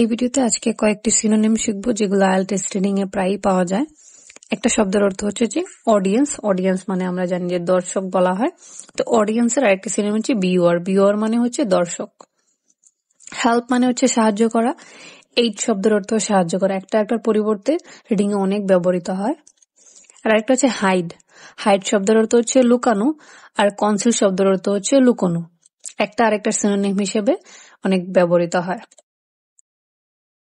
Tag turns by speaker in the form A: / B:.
A: এই ভিডিওতে আজকে কয়েকটি সিনোনিম শিখবো যেগুলো আয়াল টেস্টিং এ প্রায়ই পাওয়া যায় একটা শব্দের অর্থ হচ্ছে যে অডিয়েন্স অডিয়েন্স মানে আমরা জানি যে দর্শক বলা হয় তো অডিয়েন্সের আরেকটি সিনোনিম হচ্ছে বিওয়ার বিওয়ার মানে হচ্ছে দর্শক হেল্প মানে হচ্ছে সাহায্য করা এইট শব্দের অর্থ সাহায্য করা একটা একটার পরিবর্তে রিডিং এ অনেক ব্যবহৃত হয় আর একটা হচ্ছে হাইড হাইড শব্দের অর্থ হচ্ছে লুকানো আর কনসিল শব্দের অর্থ হচ্ছে লুকোনো একটা আরেকটা সিনোনিম হিসেবে অনেক ব্যবহৃত হয়